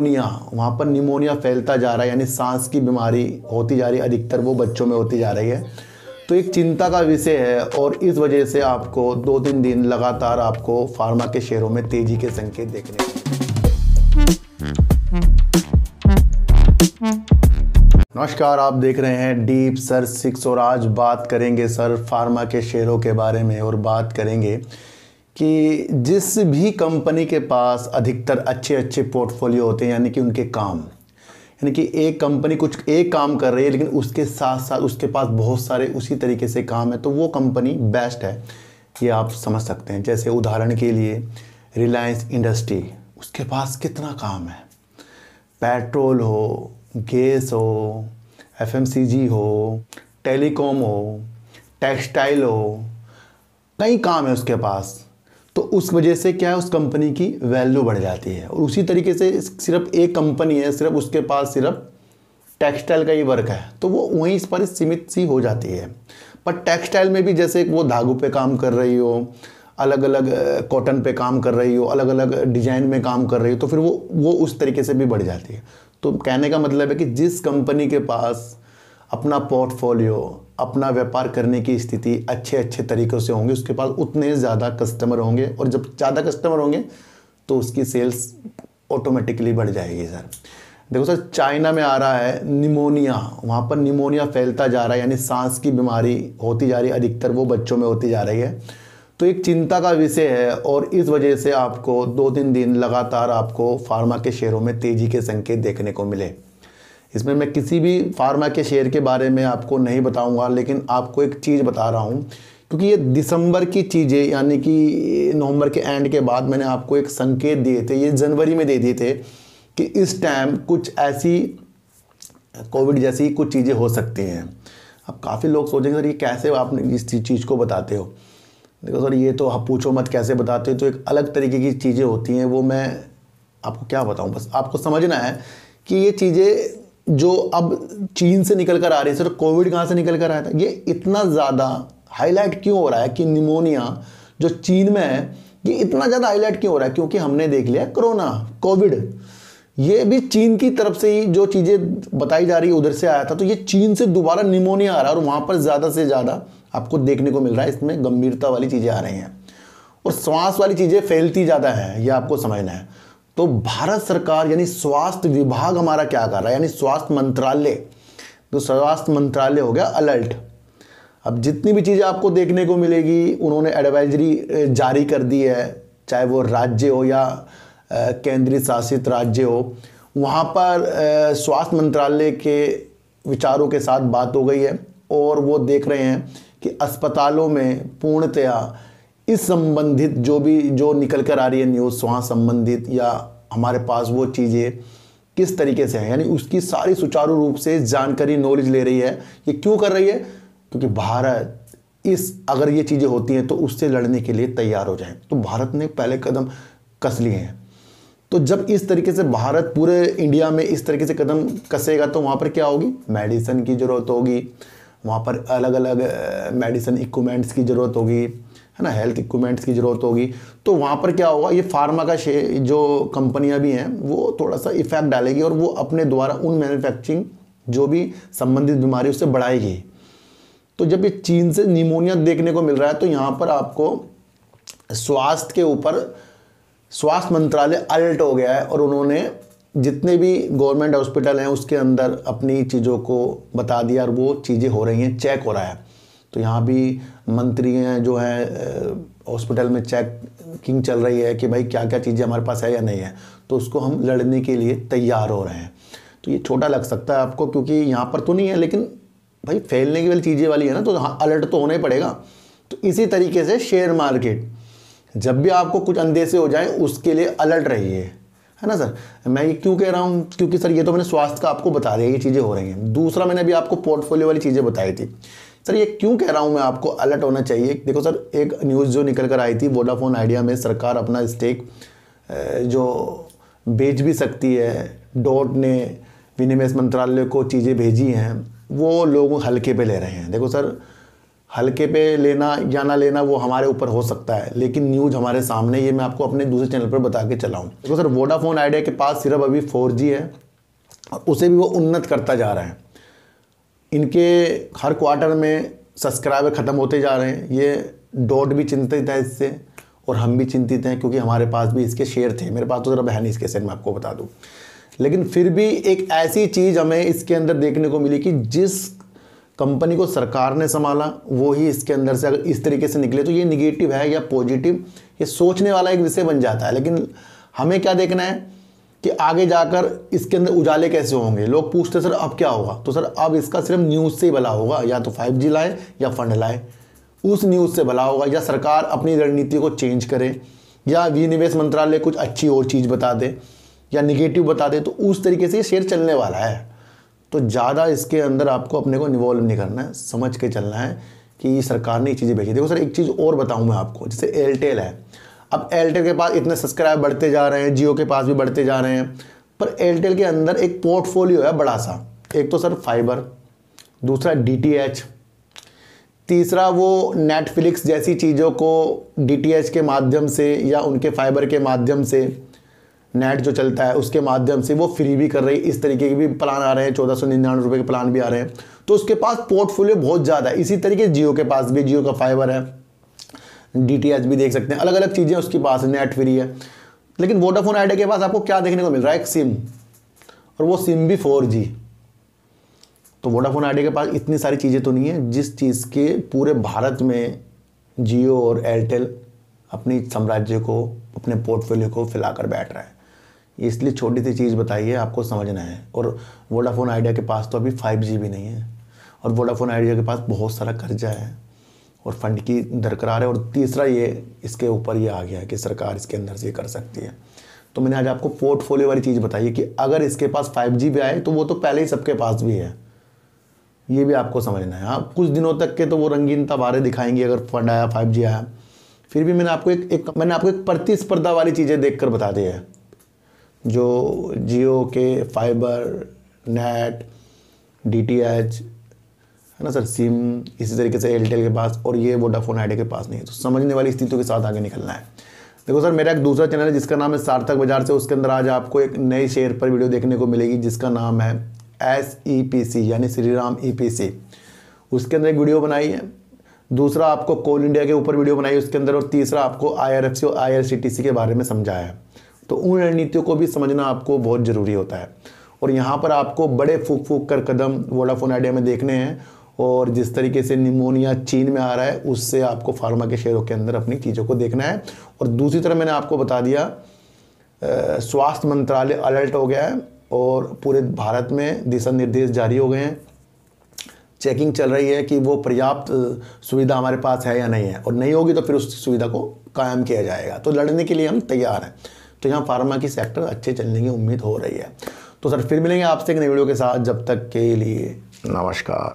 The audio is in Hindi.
निमोनिया वहाँ पर निमोनिया फैलता जा रहा है यानी सांस की बीमारी होती जा रही है अधिकतर वो बच्चों में होती जा रही है तो एक चिंता का विषय है और इस वजह से आपको दो तीन दिन लगातार आपको फार्मा के शेयरों में तेजी के संकेत देखने नमस्कार आप देख रहे हैं डीप सर सिक्स और आज बात करेंगे सर फार्मा के शेयरों के बारे में और बात करेंगे कि जिस भी कंपनी के पास अधिकतर अच्छे अच्छे पोर्टफोलियो होते हैं यानी कि उनके काम यानी कि एक कंपनी कुछ एक काम कर रही है लेकिन उसके साथ साथ उसके पास बहुत सारे उसी तरीके से काम है तो वो कंपनी बेस्ट है ये आप समझ सकते हैं जैसे उदाहरण के लिए रिलायंस इंडस्ट्री उसके पास कितना काम है पेट्रोल हो गैस हो एफ हो टेलीकॉम हो टेक्सटाइल हो कई काम है उसके पास तो उस वजह से क्या है उस कंपनी की वैल्यू बढ़ जाती है और उसी तरीके से सिर्फ एक कंपनी है सिर्फ उसके पास सिर्फ टेक्सटाइल का ही वर्क है तो वो वहीं इस पर सीमित सी हो जाती है पर टेक्सटाइल में भी जैसे वो धागों पे काम कर रही हो अलग अलग कॉटन पे काम कर रही हो अलग अलग डिजाइन में काम कर रही हो तो फिर वो वो उस तरीके से भी बढ़ जाती है तो कहने का मतलब है कि जिस कंपनी के पास अपना पोर्टफोलियो अपना व्यापार करने की स्थिति अच्छे अच्छे तरीक़ों से होंगे उसके पास उतने ज़्यादा कस्टमर होंगे और जब ज़्यादा कस्टमर होंगे तो उसकी सेल्स ऑटोमेटिकली बढ़ जाएगी सर देखो सर चाइना में आ रहा है निमोनिया वहाँ पर निमोनिया फैलता जा रहा है यानी सांस की बीमारी होती जा रही है अधिकतर वो बच्चों में होती जा रही है तो एक चिंता का विषय है और इस वजह से आपको दो तीन दिन लगातार आपको फार्मा के शेयरों में तेज़ी के संकेत देखने को मिले इसमें मैं किसी भी फार्मा के शेयर के बारे में आपको नहीं बताऊंगा लेकिन आपको एक चीज़ बता रहा हूँ क्योंकि ये दिसंबर की चीज़ें यानी कि नवंबर के एंड के बाद मैंने आपको एक संकेत दिए थे ये जनवरी में दे दिए थे कि इस टाइम कुछ ऐसी कोविड जैसी कुछ चीज़ें हो सकती हैं अब काफ़ी लोग सोचेंगे सर ये कैसे आप इस चीज़ को बताते हो देखो सर ये तो आप पूछो मत कैसे बताते हो तो एक अलग तरीके की चीज़ें होती हैं वो मैं आपको क्या बताऊं बस आपको समझना है कि ये चीज़ें जो अब चीन से निकल कर आ रही है सर कोविड कहाँ से निकल कर आया था ये इतना ज़्यादा हाईलाइट क्यों हो रहा है कि निमोनिया जो चीन में है ये इतना ज़्यादा हाईलाइट क्यों हो रहा है क्योंकि हमने देख लिया कोरोना कोविड ये भी चीन की तरफ से ही जो चीज़ें बताई जा रही है उधर से आया था तो ये चीन से दोबारा निमोनिया आ रहा है और वहाँ पर ज़्यादा से ज़्यादा आपको देखने को मिल रहा है इसमें गंभीरता वाली चीज़ें आ रही हैं और श्वास वाली चीज़ें फैलती ज़्यादा है यह आपको समझना है तो भारत सरकार यानी स्वास्थ्य विभाग हमारा क्या कर रहा है यानी स्वास्थ्य मंत्रालय तो स्वास्थ्य मंत्रालय हो गया अलर्ट अब जितनी भी चीज़ें आपको देखने को मिलेगी उन्होंने एडवाइजरी जारी कर दी है चाहे वो राज्य हो या केंद्रीय शासित राज्य हो वहाँ पर स्वास्थ्य मंत्रालय के विचारों के साथ बात हो गई है और वो देख रहे हैं कि अस्पतालों में पूर्णतया इस संबंधित जो भी जो निकल कर आ रही है न्यूज़ वहाँ संबंधित या हमारे पास वो चीज़ें किस तरीके से है यानी उसकी सारी सुचारू रूप से जानकारी नॉलेज ले रही है ये क्यों कर रही है क्योंकि भारत इस अगर ये चीज़ें होती हैं तो उससे लड़ने के लिए तैयार हो जाए तो भारत ने पहले कदम कस लिए हैं तो जब इस तरीके से भारत पूरे इंडिया में इस तरीके से कदम कसेगा तो वहाँ पर क्या होगी मेडिसिन की ज़रूरत होगी वहाँ पर अलग अलग मेडिसन इक्वमेंट्स की ज़रूरत होगी है ना हेल्थ इक्विपमेंट्स की ज़रूरत होगी तो वहाँ पर क्या होगा ये फार्मा का जो कंपनियाँ भी हैं वो थोड़ा सा इफेक्ट डालेगी और वो अपने द्वारा उन मैन्युफैक्चरिंग जो भी संबंधित बीमारी उससे बढ़ाएगी तो जब ये चीन से निमोनिया देखने को मिल रहा है तो यहाँ पर आपको स्वास्थ्य के ऊपर स्वास्थ्य मंत्रालय अलर्ट हो गया है और उन्होंने जितने भी गवर्नमेंट हॉस्पिटल हैं उसके अंदर अपनी चीज़ों को बता दिया और वो चीज़ें हो रही हैं चेक हो रहा है तो यहाँ भी मंत्री हैं जो है हॉस्पिटल में किंग चल रही है कि भाई क्या क्या चीज़ें हमारे पास है या नहीं है तो उसको हम लड़ने के लिए तैयार हो रहे हैं तो ये छोटा लग सकता है आपको क्योंकि यहाँ पर तो नहीं है लेकिन भाई फैलने की वाली चीज़ें वाली है ना तो हाँ अलर्ट तो होना ही पड़ेगा तो इसी तरीके से शेयर मार्केट जब भी आपको कुछ अंदेशे हो जाए उसके लिए अलर्ट रहिए है।, है ना सर मैं ये क्यों कह रहा हूँ क्योंकि सर ये तो मैंने स्वास्थ्य का आपको बता दिया ये चीज़ें हो रही हैं दूसरा मैंने अभी आपको पोर्टफोलियो वाली चीज़ें बताई थी सर ये क्यों कह रहा हूँ मैं आपको अलर्ट होना चाहिए देखो सर एक न्यूज़ जो निकल कर आई थी वोडाफोन आइडिया में सरकार अपना स्टेक जो बेच भी सकती है डॉट ने विनिवेश मंत्रालय को चीज़ें भेजी हैं वो लोग हल्के पे ले रहे हैं देखो सर हल्के पे लेना या ना लेना वो हमारे ऊपर हो सकता है लेकिन न्यूज़ हमारे सामने ये मैं आपको अपने दूसरे चैनल पर बता के चला हूँ देखो सर वोडाफोन आइडिया के पास सिर्फ अभी फोर है उसे भी वो उन्नत करता जा रहा है इनके हर क्वार्टर में सब्सक्राइबर ख़त्म होते जा रहे हैं ये डॉट भी चिंतित है इससे और हम भी चिंतित हैं क्योंकि हमारे पास भी इसके शेयर थे मेरे पास तो ज़रा बहन इसके शेयर मैं आपको बता दूँ लेकिन फिर भी एक ऐसी चीज़ हमें इसके अंदर देखने को मिली कि जिस कंपनी को सरकार ने संभाला वो ही इसके अंदर से अगर इस तरीके से निकले तो ये निगेटिव है या पॉजिटिव ये सोचने वाला एक विषय बन जाता है लेकिन हमें क्या देखना है कि आगे जाकर इसके अंदर उजाले कैसे होंगे लोग पूछते सर अब क्या होगा तो सर अब इसका सिर्फ न्यूज़ से ही भला होगा या तो फाइव जी लाए या फंड लाए उस न्यूज़ से भला होगा या सरकार अपनी रणनीति को चेंज करे या विनिवेश मंत्रालय कुछ अच्छी और चीज़ बता दे या निगेटिव बता दे तो उस तरीके से ये शेयर चलने वाला है तो ज़्यादा इसके अंदर आपको अपने को इन्वॉल्व नहीं करना है समझ के चलना है कि सरकार ने ये चीज़ें भेजी देखो सर एक चीज़ और बताऊँ मैं आपको जैसे एयरटेल है अब एयरटेल के पास इतने सब्सक्राइब बढ़ते जा रहे हैं जियो के पास भी बढ़ते जा रहे हैं पर एयरटेल के अंदर एक पोर्टफोलियो है बड़ा सा एक तो सर फाइबर दूसरा डी तीसरा वो नेटफ्लिक्स जैसी चीज़ों को डी के माध्यम से या उनके फाइबर के माध्यम से नेट जो चलता है उसके माध्यम से वो फ्री भी कर रही इस तरीके के भी प्लान आ रहे हैं चौदह सौ निन्यानवे रुपये के प्लान भी आ रहे हैं तो उसके पास पोर्टफोलियो बहुत ज़्यादा है इसी तरीके जियो के पास भी जियो का फाइबर है डी भी देख सकते हैं अलग अलग चीज़ें उसके पास नेट फ्री है लेकिन वोडाफोन आइडिया के पास आपको क्या देखने को मिल रहा है एक सिम और वो सिम भी फोर तो वोडाफोन आइडिया के पास इतनी सारी चीज़ें तो नहीं है जिस चीज़ के पूरे भारत में जियो और एयरटेल अपनी साम्राज्य को अपने पोर्टफोलियो को फैलाकर बैठ रहा है इसलिए छोटी सी चीज़ बताइए आपको समझना है और वोडाफोन आइडिया के पास तो अभी फाइव जी भी नहीं है और वोडाफोन आइडिया के पास बहुत सारा कर्जा है और फंड की दरकरार है और तीसरा ये इसके ऊपर ये आ गया है कि सरकार इसके अंदर से कर सकती है तो मैंने आज आपको पोर्टफोलियो वाली चीज़ बताई है कि अगर इसके पास फाइव जी भी आए तो वो तो पहले ही सबके पास भी है ये भी आपको समझना है आप कुछ दिनों तक के तो वो रंगीन तबारे दिखाएंगे अगर फंड आया फाइव जी आया फिर भी मैंने आपको एक, एक मैंने आपको एक प्रतिस्पर्धा वाली चीज़ें देख कर बता दी है जो जियो के fibre net D T H है ना सर सिम इसी तरीके से एयरटेल के पास और ये वोडाफोन आइडिया के पास नहीं है तो समझने वाली स्थितियों के साथ आगे निकलना है देखो सर मेरा एक दूसरा चैनल है जिसका नाम है सार्थक बाजार से उसके अंदर आज आपको एक नए शेयर पर वीडियो देखने को मिलेगी जिसका नाम है एस ई पी सी यानी Shri Ram E e P C उसके अंदर एक वीडियो बनाई है दूसरा आपको कोल इंडिया के ऊपर वीडियो बनाई है उसके अंदर और तीसरा आपको आई आर एफ सी और I R C T C के बारे में समझाया है तो उन रणनीतियों को भी समझना आपको बहुत ज़रूरी होता है और यहाँ पर आपको बड़े फूक फूक कर कदम वोडाफोन आइडिया में देखने हैं और जिस तरीके से निमोनिया चीन में आ रहा है उससे आपको फार्मा के शेयरों के अंदर अपनी चीज़ों को देखना है और दूसरी तरफ मैंने आपको बता दिया स्वास्थ्य मंत्रालय अलर्ट हो गया है और पूरे भारत में दिशा निर्देश जारी हो गए हैं चेकिंग चल रही है कि वो पर्याप्त सुविधा हमारे पास है या नहीं है और नहीं होगी तो फिर उस सुविधा को कायम किया जाएगा तो लड़ने के लिए हम तैयार हैं तो यहाँ फार्मा की सेक्टर अच्छे चलने की उम्मीद हो रही है तो सर फिर मिलेंगे आपसे एक नई वीडियो के साथ जब तक के लिए नमस्कार